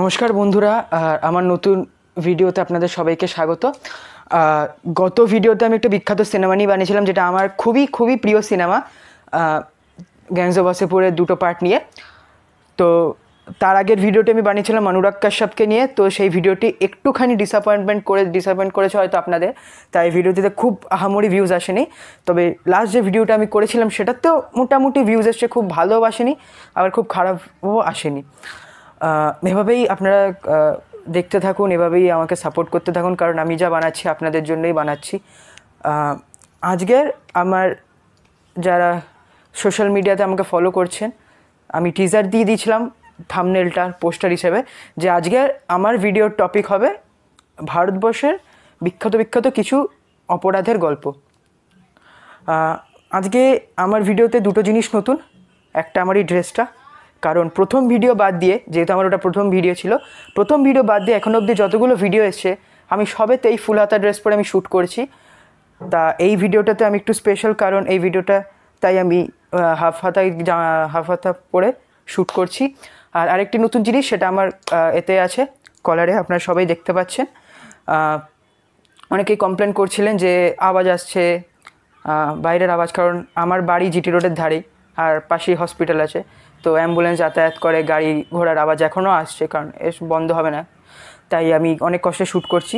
নমস্কার বন্ধুরা আমার নতুন ভিডিওতে আপনাদের সবাইকে স্বাগত গত ভিডিওতে আমি একটা বিখ্যাত সিনেমা নিয়ে বানিয়েছিলাম যেটা আমার খুবই খুবই প্রিয় সিনেমা গ্যাংজো বাসেপুরের দুটো পার্ট নিয়ে তো তার আগের ভিডিওটি আমি বানিয়েছিলাম অনুরাগ কাশ্যপকে নিয়ে তো সেই ভিডিওটি একটুখানি ডিসঅ্যাপয়েন্টমেন্ট করে ডিসঅ্যাপয়েন্ট করেছে হয়তো আপনাদের তাই ভিডিওটিতে খুব আহামরি ভিউজ আসেনি তবে লাস্ট যে ভিডিওটা আমি করেছিলাম সেটাতেও মোটামুটি ভিউজ এসছে খুব ভালোও আসেনি আবার খুব খারাপও আসেনি এভাবেই আপনারা দেখতে থাকুন এভাবেই আমাকে সাপোর্ট করতে থাকুন কারণ আমি যা বানাচ্ছি আপনাদের জন্যই বানাচ্ছি আজকের আমার যারা সোশ্যাল মিডিয়াতে আমাকে ফলো করছেন আমি টিজার দিয়ে দিয়েছিলাম থামনেলটার পোস্টার হিসেবে যে আজকে আমার ভিডিওর টপিক হবে ভারতবর্ষের বিখ্যাত বিখ্যাত কিছু অপরাধের গল্প আজকে আমার ভিডিওতে দুটো জিনিস নতুন একটা আমার এই ড্রেসটা কারণ প্রথম ভিডিও বাদ দিয়ে যেহেতু আমার ওটা প্রথম ভিডিও ছিল প্রথম ভিডিও বাদ দিয়ে এখন অবধি যতগুলো ভিডিও এসছে আমি সবেতেই এই ফুল হাতা ড্রেস পরে আমি শ্যুট করেছি তা এই ভিডিওটাতে আমি একটু স্পেশাল কারণ এই ভিডিওটা তাই আমি হাফ হাতায় হাফ হাতা পরে শ্যুট করছি আর আরেকটি নতুন জিনিস সেটা আমার এতে আছে কলারে আপনারা সবাই দেখতে পাচ্ছেন অনেকেই কমপ্লেন করছিলেন যে আওয়াজ আসছে বাইরের আওয়াজ কারণ আমার বাড়ি জিটি রোডের ধারেই আর পাশেই হসপিটাল আছে তো অ্যাম্বুলেন্স যাতায়াত করে গাড়ি ঘোড়ার আওয়াজ এখনও আসছে কারণ এ বন্ধ হবে না তাই আমি অনেক কষ্টে শ্যুট করছি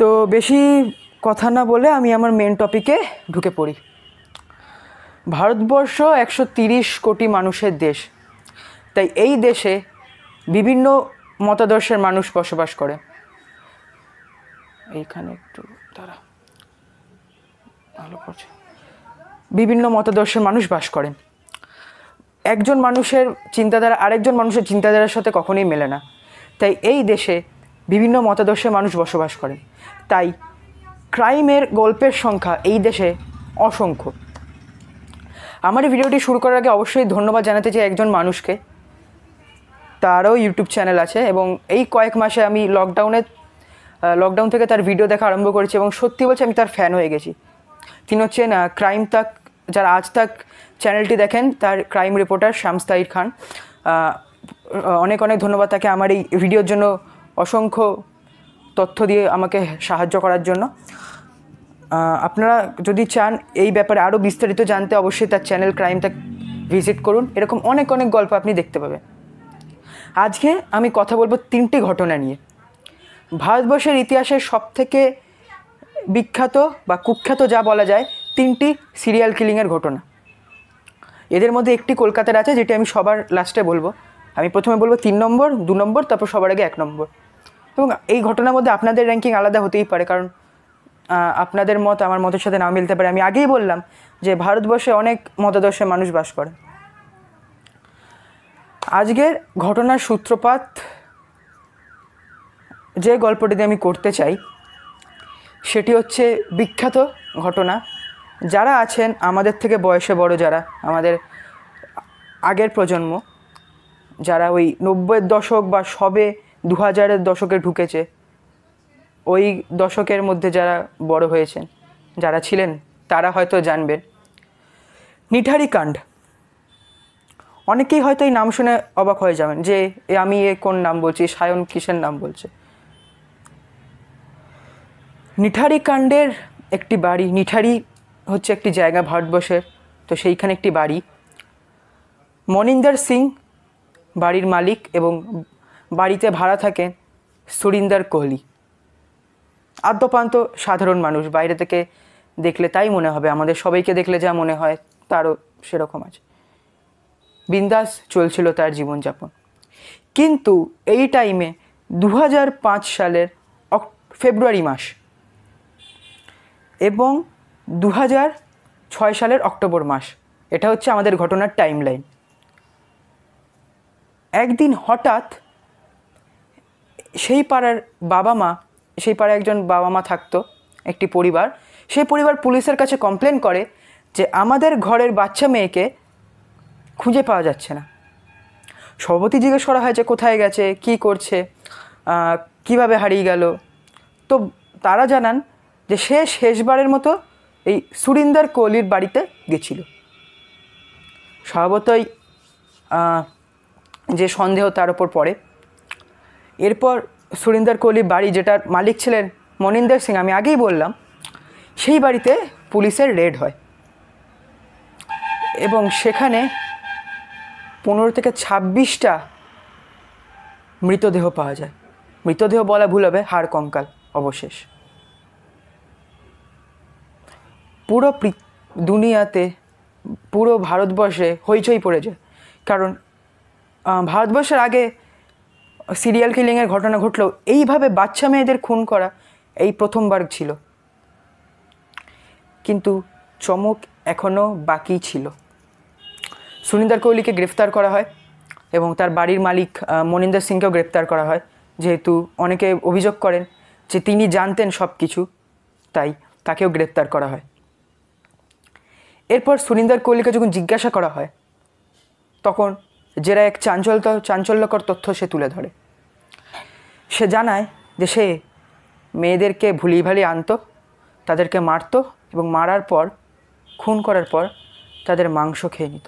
তো বেশি কথা না বলে আমি আমার মেন টপিকে ঢুকে পড়ি ভারতবর্ষ একশো তিরিশ কোটি মানুষের দেশ তাই এই দেশে বিভিন্ন মতাদর্শের মানুষ বসবাস করে এইখানে একটু তারা ভালো করছে বিভিন্ন মতাদর্শের মানুষ বাস করেন একজন মানুষের চিন্তাধারা আরেকজন মানুষের চিন্তাধারার সাথে কখনোই মেলে না তাই এই দেশে বিভিন্ন মতাদর্শের মানুষ বসবাস করেন তাই ক্রাইমের গল্পের সংখ্যা এই দেশে অসংখ্য আমার এই ভিডিওটি শুরু করার আগে অবশ্যই ধন্যবাদ জানাতে চাই একজন মানুষকে তারও ইউটিউব চ্যানেল আছে এবং এই কয়েক মাসে আমি লকডাউনে লকডাউন থেকে তার ভিডিও দেখা আরম্ভ করেছি এবং সত্যি বলছি আমি তার ফ্যান হয়ে গেছি তিনি হচ্ছেন ক্রাইম তাক যারা আজ তাক চ্যানেলটি দেখেন তার ক্রাইম রিপোর্টার শ্যামস্তাইর খান অনেক অনেক ধন্যবাদ তাকে আমার এই ভিডিওর জন্য অসংখ্য তথ্য দিয়ে আমাকে সাহায্য করার জন্য আপনারা যদি চান এই ব্যাপারে আরও বিস্তারিত জানতে অবশ্যই তার চ্যানেল ক্রাইমটা ভিজিট করুন এরকম অনেক অনেক গল্প আপনি দেখতে পাবেন আজকে আমি কথা বলবো তিনটি ঘটনা নিয়ে ভারতবর্ষের ইতিহাসের সবথেকে বিখ্যাত বা কুখ্যাত যা বলা যায় তিনটি সিরিয়াল কিলিংয়ের ঘটনা এদের মধ্যে একটি কলকাতার আছে যেটি আমি সবার লাস্টে বলবো আমি প্রথমে বলবো তিন নম্বর দু নম্বর তারপর সবার আগে এক নম্বর এবং এই ঘটনার মধ্যে আপনাদের র্যাঙ্কিং আলাদা হতেই পারে কারণ আপনাদের মত আমার মতের সাথে না মিলতে পারে আমি আগেই বললাম যে ভারতবর্ষে অনেক মতাদর্শে মানুষ বাস করে আজকের ঘটনার সূত্রপাত যে গল্পটি দিয়ে আমি করতে চাই সেটি হচ্ছে বিখ্যাত ঘটনা যারা আছেন আমাদের থেকে বয়সে বড় যারা আমাদের আগের প্রজন্ম যারা ওই নব্বইয়ের দশক বা সবে দু হাজারের দশকে ঢুকেছে ওই দশকের মধ্যে যারা বড় হয়েছেন যারা ছিলেন তারা হয়তো জানবেন নিঠারি কাণ্ড অনেকেই হয়তো এই নাম শুনে অবাক হয়ে যাবেন যে আমি এ কোন নাম বলছি সায়ন কিসের নাম বলছে নিঠারি কাণ্ডের একটি বাড়ি নিঠারি হচ্ছে একটি জায়গা ভারতবর্ষের তো সেইখানে একটি বাড়ি মনিন্দার সিং বাড়ির মালিক এবং বাড়িতে ভাড়া থাকেন সুরিন্দার কোহলি আদ্যপান্ত সাধারণ মানুষ বাইরে থেকে দেখলে তাই মনে হবে আমাদের সবাইকে দেখলে যা মনে হয় তারও সেরকম আছে বিন্দাস চলছিল তার জীবনযাপন কিন্তু এই টাইমে দু সালের ফেব্রুয়ারি মাস এবং দু ছয় সালের অক্টোবর মাস এটা হচ্ছে আমাদের ঘটনার টাইম লাইন একদিন হঠাৎ সেই পাড়ার বাবা মা সেই পাড়ায় একজন বাবা মা থাকতো একটি পরিবার সেই পরিবার পুলিশের কাছে কমপ্লেন করে যে আমাদের ঘরের বাচ্চা মেয়েকে খুঁজে পাওয়া যাচ্ছে না সভাপতি জিজ্ঞেস করা হয় যে কোথায় গেছে কি করছে কিভাবে হারিয়ে গেল তো তারা জানান যে সে শেষবারের মতো এই সুরিন্দার কোহলির বাড়িতে গেছিল স্বভাবতই যে সন্দেহ তার ওপর পড়ে এরপর সুরিন্দার কোহলির বাড়ি যেটার মালিক ছিলেন মনিন্দর সিং আমি আগেই বললাম সেই বাড়িতে পুলিশের রেড হয় এবং সেখানে পনেরো থেকে ছাব্বিশটা মৃতদেহ পাওয়া যায় মৃতদেহ বলা ভুল হবে হাড় কঙ্কাল অবশেষ পুরো দুনিয়াতে পুরো ভারতবর্ষে হইচই পড়েছে কারণ ভারতবর্ষের আগে সিরিয়াল কিলিংয়ের ঘটনা ঘটলেও এইভাবে বাচ্চা মেয়েদের খুন করা এই প্রথমবার ছিল কিন্তু চমক এখনও বাকি ছিল সুনিন্দার কোহলিকে গ্রেফতার করা হয় এবং তার বাড়ির মালিক মনিন্দর সিংকেও গ্রেপ্তার করা হয় যেহেতু অনেকে অভিযোগ করেন যে তিনি জানতেন সব কিছু তাই তাকেও গ্রেপ্তার করা হয় এরপর সুনিন্দার কোহলিকে যখন জিজ্ঞাসা করা হয় তখন জেরা এক চাঞ্চল্য চাঞ্চল্যকর তথ্য সে তুলে ধরে সে জানায় যে সে মেয়েদেরকে ভুলি ভালি আনত তাদেরকে মারত এবং মারার পর খুন করার পর তাদের মাংস খেয়ে নিত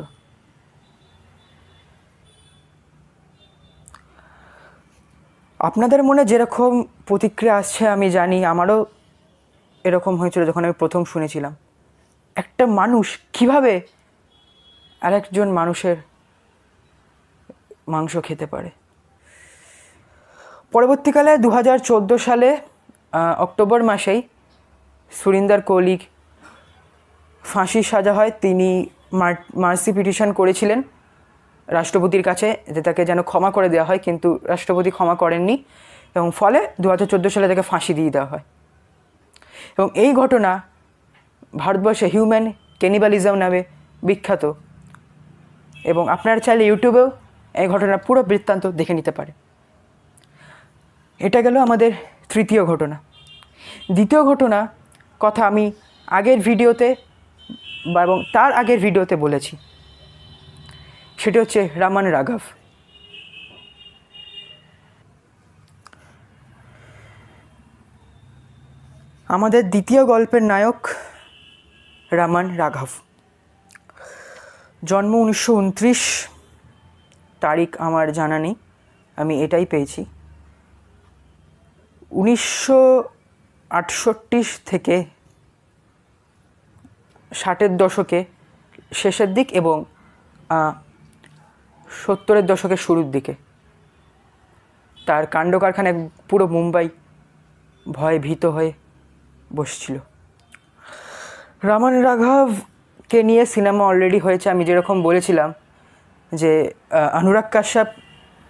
আপনাদের মনে যেরকম প্রতিক্রিয়া আসছে আমি জানি আমারও এরকম হয়েছিল যখন আমি প্রথম শুনেছিলাম একটা মানুষ কিভাবে আর একজন মানুষের মাংস খেতে পারে পরবর্তীকালে দু হাজার সালে অক্টোবর মাসেই সুরিন্দার কৌলিক ফাঁসির সাজা হয় তিনি মার্সি পিটিশন করেছিলেন রাষ্ট্রপতির কাছে যে তাকে যেন ক্ষমা করে দেওয়া হয় কিন্তু রাষ্ট্রপতি ক্ষমা করেননি এবং ফলে দু সালে তাকে ফাঁসি দিয়ে দেওয়া হয় এবং এই ঘটনা ভারতবর্ষে হিউম্যান ক্যানিবালিজম নামে বিখ্যাত এবং আপনারা চাইলে ইউটিউবেও এই ঘটনার পুরো বৃত্তান্ত দেখে নিতে পারে এটা গেল আমাদের তৃতীয় ঘটনা দ্বিতীয় ঘটনা কথা আমি আগের ভিডিওতে বা এবং তার আগের ভিডিওতে বলেছি সেটি হচ্ছে রামান রাঘব আমাদের দ্বিতীয় গল্পের নায়ক রামান রাঘাভ জন্ম উনিশশো উনত্রিশ তারিখ আমার জানা নেই আমি এটাই পেয়েছি উনিশশো আটষট্টি থেকে ষাটের দশকে শেষের দিক এবং সত্তরের দশকের শুরুর দিকে তার কাণ্ডকারখানায় পুরো মুম্বাই ভয়ে ভীত হয়ে বসছিল রামান রাঘবকে নিয়ে সিনেমা অলরেডি হয়েছে আমি যেরকম বলেছিলাম যে অনুরাগ কাশ্যপ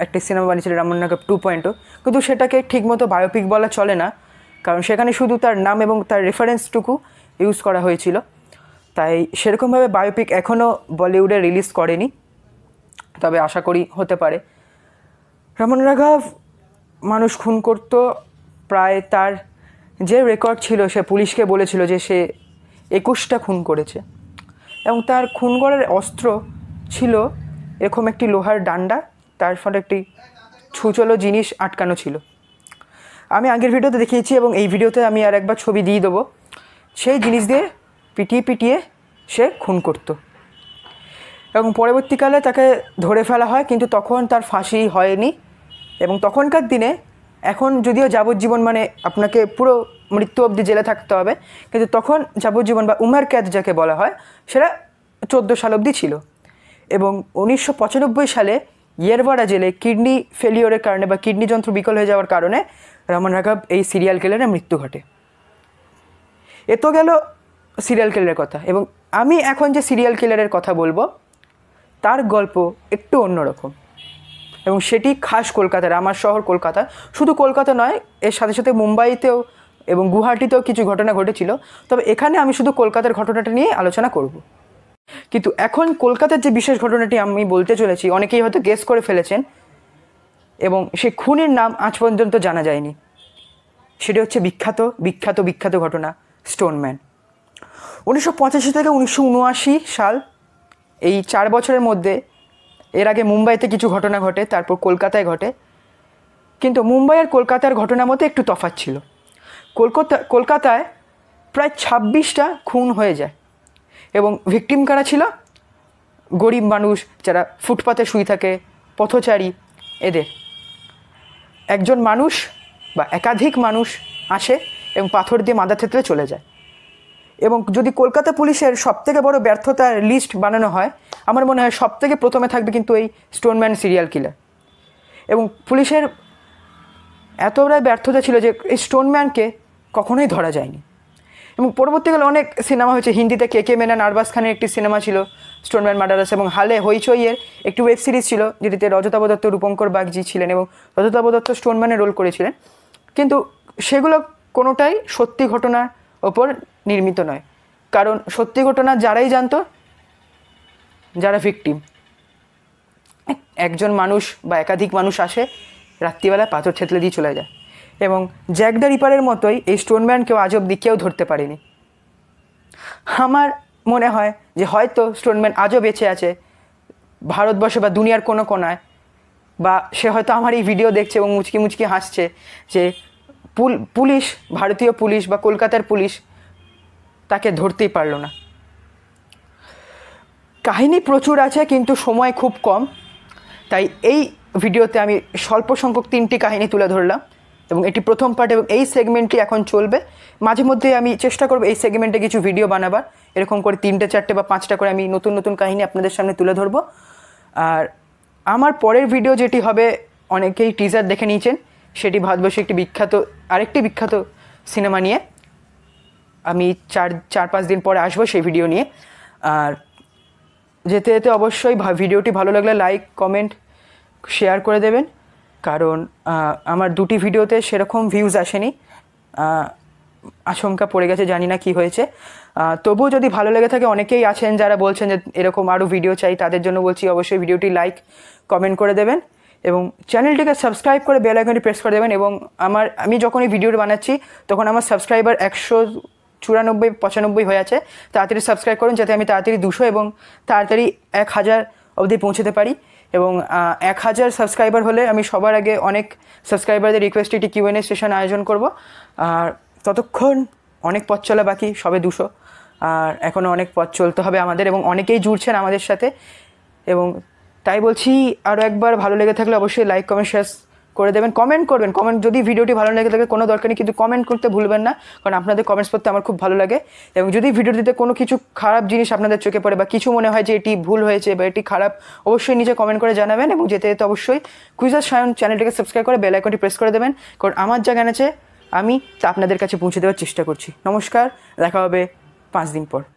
একটি সিনেমা বানিয়েছিল রামান রাঘব টু পয়েন্টও oh, কিন্তু সেটাকে ঠিকমতো বায়োপিক বলা চলে না কারণ সেখানে শুধু তার নাম এবং তার রেফারেন্সটুকু ইউজ করা হয়েছিল তাই সেরকমভাবে বায়োপিক এখনও বলিউডে রিলিজ করেনি তবে আশা করি হতে পারে রামান রাঘব মানুষ খুন করত প্রায় তার যে রেকর্ড ছিল সে পুলিশকে বলেছিল যে সে একুশটা খুন করেছে এবং তার খুন করার অস্ত্র ছিল এরকম একটি লোহার ডান্ডা তার ফলে একটি ছুচলো জিনিস আটকানো ছিল আমি আগের ভিডিওতে দেখিয়েছি এবং এই ভিডিওতে আমি আর একবার ছবি দিয়ে দেবো সেই জিনিস দিয়ে পিটিয়ে পিটিয়ে সে খুন করত এবং পরবর্তীকালে তাকে ধরে ফেলা হয় কিন্তু তখন তার ফাঁসি হয়নি এবং তখনকার দিনে এখন যদিও যাবজ্জীবন মানে আপনাকে পুরো মৃত্যু অবধি জেলে থাকতে হবে কিন্তু তখন যাবজ্জীবন বা উমার ক্যাদ যাকে বলা হয় সেটা চোদ্দো সাল অবধি ছিল এবং উনিশশো সালে ইয়েরবাড়া জেলে কিডনি ফেলিওরের কারণে বা কিডনি যন্ত্র বিকল হয়ে যাওয়ার কারণে রহমান রাঘব এই সিরিয়াল কিলারে মৃত্যু ঘটে এ তো গেল সিরিয়াল কিলারের কথা এবং আমি এখন যে সিরিয়াল কিলারের কথা বলবো তার গল্প একটু অন্যরকম এবং সেটি খাস কলকাতার আমার শহর কলকাতা শুধু কলকাতা নয় এর সাথে সাথে মুম্বাইতেও এবং গুহাটিতেও কিছু ঘটনা ঘটেছিল তবে এখানে আমি শুধু কলকাতার ঘটনাটা নিয়ে আলোচনা করব কিন্তু এখন কলকাতার যে বিশেষ ঘটনাটি আমি বলতে চলেছি অনেকেই হয়তো গেস করে ফেলেছেন এবং সে খুনের নাম আজ পর্যন্ত জানা যায়নি সেটি হচ্ছে বিখ্যাত বিখ্যাত বিখ্যাত ঘটনা স্টোনম্যান উনিশশো পঁচাশি থেকে উনিশশো উনআশি সাল এই চার বছরের মধ্যে এর আগে মুম্বাইতে কিছু ঘটনা ঘটে তারপর কলকাতায় ঘটে কিন্তু মুম্বাই আর কলকাতার ঘটনা মতো একটু তফাৎ ছিল কলকাতা কলকাতায় প্রায় ছাব্বিশটা খুন হয়ে যায় এবং ভিকটিম কারা ছিল গরিব মানুষ যারা ফুটপাতে শুয়ে থাকে পথচারী এদের একজন মানুষ বা একাধিক মানুষ আসে এবং পাথর দিয়ে মাদা থেতলে চলে যায় এবং যদি কলকাতা পুলিশের সবথেকে বড় ব্যর্থতার লিস্ট বানানো হয় আমার মনে হয় সবথেকে প্রথমে থাকবে কিন্তু এই স্টোনম্যান সিরিয়াল কিলার এবং পুলিশের এতটাই ব্যর্থতা ছিল যে এই স্টোনম্যানকে কখনোই ধরা যায়নি এবং পরবর্তীকালে অনেক সিনেমা হয়েছে হিন্দিতে কে কে মেনা নার্ভাস খানের একটি সিনেমা ছিল স্টোনম্যান মার্ডারাস এবং হালে হইচইয়ের একটি ওয়েব সিরিজ ছিল যেটিতে রজতাব দত্ত রূপঙ্কর বাগজি ছিলেন এবং রজতাব দত্ত স্টোনম্যানে রোল করেছিলেন কিন্তু সেগুলো কোনোটাই সত্যি ঘটনার ওপর নির্মিত নয় কারণ সত্যি ঘটনা যারাই জানতো যারা ভিকটিম একজন মানুষ বা একাধিক মানুষ আসে রাত্রিবেলায় পাথর ছেতলে দিয়ে চলে যায় এবং জ্যাক দ্য রিপারের মতোই এই স্টোনম্যানকেও আজ অব্দি কেউ ধরতে পারেনি আমার মনে হয় যে হয়তো স্টোনম্যান আজও বেঁচে আছে ভারতবর্ষ বা দুনিয়ার কোনো কোনায় বা সে হয়তো আমার এই ভিডিও দেখছে এবং মুচকি মুচকি হাসছে যে পুলিশ ভারতীয় পুলিশ বা কলকাতার পুলিশ তাকে ধরতেই পারল না কাহিনী প্রচুর আছে কিন্তু সময় খুব কম তাই এই ভিডিওতে আমি স্বল্প সংখ্যক তিনটি কাহিনী তুলে ধরলাম এবং এটি প্রথম পার্ট এবং এই সেগমেন্টটি এখন চলবে মাঝে মধ্যে আমি চেষ্টা করব এই সেগমেন্টে কিছু ভিডিও বানাবার এরকম করে তিনটে চারটে বা পাঁচটা করে আমি নতুন নতুন কাহিনী আপনাদের সামনে তুলে ধরব আর আমার পরের ভিডিও যেটি হবে অনেকেই টিজার দেখে নিয়েছেন সেটি ভারতবর্ষে একটি বিখ্যাত আরেকটি বিখ্যাত সিনেমা নিয়ে আমি চার চার পাঁচ দিন পরে আসবো সেই ভিডিও নিয়ে আর যেতে যেতে অবশ্যই ভিডিওটি ভালো লাগলে লাইক কমেন্ট শেয়ার করে দেবেন কারণ আমার দুটি ভিডিওতে সেরকম ভিউজ আসেনি আশঙ্কা পড়ে গেছে জানি না কি হয়েছে তবুও যদি ভালো লেগে থাকে অনেকেই আছেন যারা বলছেন যে এরকম আরও ভিডিও চাই তাদের জন্য বলছি অবশ্যই ভিডিওটি লাইক কমেন্ট করে দেবেন এবং চ্যানেলটিকে সাবস্ক্রাইব করে বেল আইকনটি প্রেস করে দেবেন এবং আমার আমি যখন এই ভিডিওটি বানাচ্ছি তখন আমার সাবস্ক্রাইবার একশো চুরানব্বই পঁচানব্বই হয়ে আছে তাড়াতাড়ি সাবস্ক্রাইব করুন যাতে আমি তাড়াতাড়ি দুশো এবং তাড়াতাড়ি এক হাজার অবধি পৌঁছতে পারি এবং এক হাজার সাবস্ক্রাইবার হলে আমি সবার আগে অনেক সাবস্ক্রাইবারদের রিকোয়েস্ট একটি কিউএনএ সেশন আয়োজন করব আর ততক্ষণ অনেক পথ চলা বাকি সবে দুশো আর এখনও অনেক পথ চলতে হবে আমাদের এবং অনেকেই জুড়ছেন আমাদের সাথে এবং তাই বলছি আরও একবার ভালো লেগে থাকলে অবশ্যই লাইক কমেন্ট শেয়ার করে দেবেন কমেন্ট করবেন কমেন্ট যদি ভিডিওটি ভালো লাগে থাকে কোনো দরকার নেই কিন্তু কমেন্ট করতে ভুলবেন না কারণ আপনাদের কমেন্টস পড়তে আমার খুব ভালো লাগে এবং যদি ভিডিওটিতে কোনো কিছু খারাপ জিনিস আপনাদের চোখে পড়ে বা কিছু মনে হয় যে এটি ভুল হয়েছে বা এটি খারাপ অবশ্যই নিজে কমেন্ট করে জানাবেন এবং যেতে যেতে অবশ্যই কুইজার সায়ন চ্যানেলটিকে সাবস্ক্রাইব করে বেল আইকনটি প্রেস করে দেবেন কারণ আমার যা জ্ঞান আছে আমি তা আপনাদের কাছে পৌঁছে দেওয়ার চেষ্টা করছি নমস্কার দেখা হবে পাঁচ দিন পর